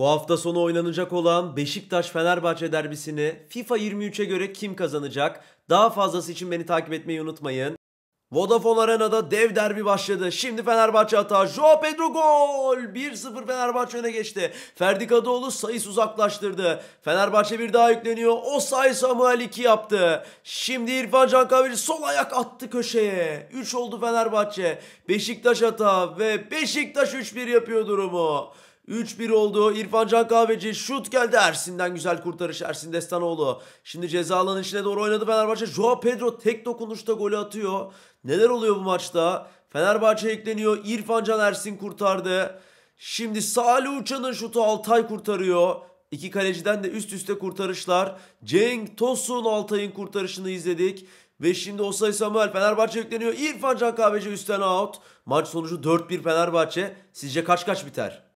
Bu hafta sonu oynanacak olan Beşiktaş-Fenerbahçe derbisini FIFA 23'e göre kim kazanacak? Daha fazlası için beni takip etmeyi unutmayın. Vodafone Arena'da dev derbi başladı. Şimdi Fenerbahçe hata. Joao Pedro gol! 1-0 Fenerbahçe öne geçti. Ferdi Kadıoğlu sayısı uzaklaştırdı. Fenerbahçe bir daha yükleniyor. O sayı Samuel 2 yaptı. Şimdi İrfan Cankavir sol ayak attı köşeye. 3 oldu Fenerbahçe. Beşiktaş hata ve Beşiktaş 3-1 yapıyor durumu. 3-1 oldu. İrfan Can Kahveci şut geldi. Ersin'den güzel kurtarış. Ersin Destanoğlu. Şimdi ceza alanın içine doğru oynadı Fenerbahçe. Joao Pedro tek dokunuşta golü atıyor. Neler oluyor bu maçta? Fenerbahçe ekleniyor. İrfan Can Ersin kurtardı. Şimdi Salih Uçan'ın şutu Altay kurtarıyor. İki kaleciden de üst üste kurtarışlar. Cenk Tosun Altay'ın kurtarışını izledik. Ve şimdi Osay Samuel Fenerbahçe yükleniyor. İrfan Can Kahveci üstten out. Maç sonucu 4-1 Fenerbahçe. Sizce kaç kaç biter?